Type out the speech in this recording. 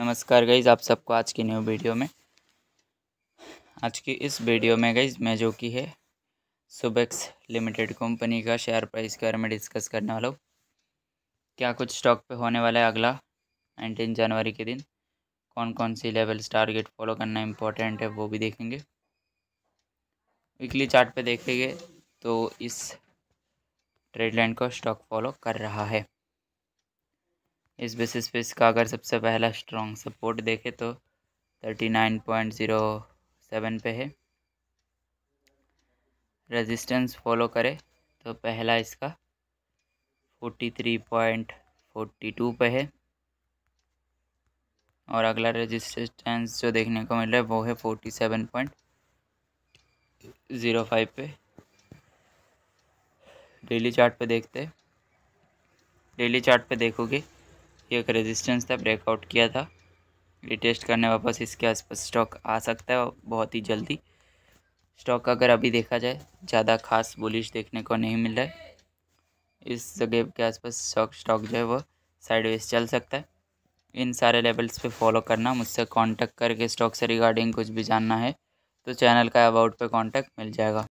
नमस्कार गईज़ आप सबको आज की न्यू वीडियो में आज की इस वीडियो में गईज़ मैं जो की है सुबेक्स लिमिटेड कंपनी का शेयर प्राइस के बारे में डिस्कस करने वाला हूँ क्या कुछ स्टॉक पे होने वाला है अगला नाइनटीन जनवरी के दिन कौन कौन सी लेवल्स टारगेट फॉलो करना इम्पोर्टेंट है वो भी देखेंगे वीकली चार्ट पे देखेंगे तो इस ट्रेड लाइन को स्टॉक फॉलो कर रहा है इस बेसिस पे इसका अगर सबसे पहला स्ट्रॉन्ग सपोर्ट देखे तो thirty nine point zero seven पे है रेजिस्टेंस फॉलो करें तो पहला इसका forty three point forty two पे है और अगला रेजिस्टेंस जो देखने को मिल रहा है वो है forty seven point zero five पे डेली चार्ट पे देखते डेली चार्ट पे देखोगे ये एक रेजिस्टेंस था ब्रेकआउट किया था रिटेस्ट करने वापस इसके आसपास स्टॉक आ सकता है बहुत ही जल्दी स्टॉक अगर अभी देखा जाए ज़्यादा खास बुलिश देखने को नहीं मिल रहा है इस जगह के आसपास स्टॉक स्टॉक जो है वो साइडवेज चल सकता है इन सारे लेवल्स पे फॉलो करना मुझसे कांटेक्ट करके स्टॉक से रिगार्डिंग कुछ भी जानना है तो चैनल का अबाउट पे कांटेक्ट मिल जाएगा